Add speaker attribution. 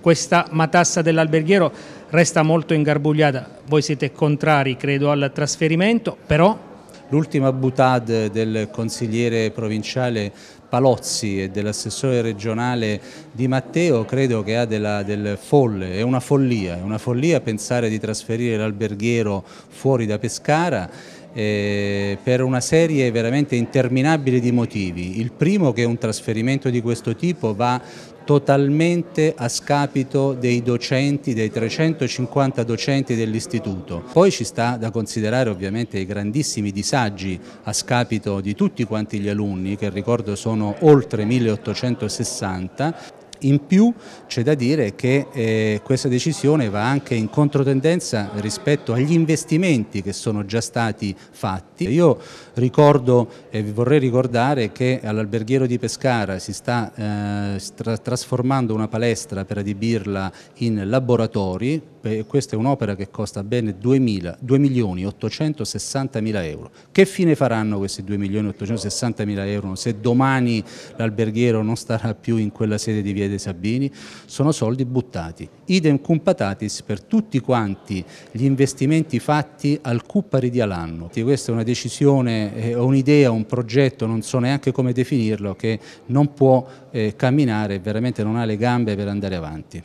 Speaker 1: questa matassa dell'alberghiero resta molto ingarbugliata. Voi siete contrari, credo, al trasferimento, però... L'ultima butade del consigliere provinciale Palozzi e dell'assessore regionale Di Matteo credo che ha della, del folle, è una follia, è una follia pensare di trasferire l'alberghiero fuori da Pescara eh, per una serie veramente interminabile di motivi. Il primo che un trasferimento di questo tipo va totalmente a scapito dei docenti, dei 350 docenti dell'istituto. Poi ci sta da considerare ovviamente i grandissimi disagi a scapito di tutti quanti gli alunni, che ricordo sono oltre 1860, in più c'è da dire che eh, questa decisione va anche in controtendenza rispetto agli investimenti che sono già stati fatti. Io ricordo e eh, vorrei ricordare che all'alberghiero di Pescara si sta eh, tra trasformando una palestra per adibirla in laboratori, questa è un'opera che costa ben 2, 2 milioni 860 mila euro. Che fine faranno questi 2 milioni 860 mila euro se domani l'alberghiero non starà più in quella sede di via dei Sabini sono soldi buttati. Idem cum patatis per tutti quanti gli investimenti fatti al Cuppari di Alanno. Questa è una decisione, eh, un'idea, un progetto, non so neanche come definirlo, che non può eh, camminare, veramente non ha le gambe per andare avanti.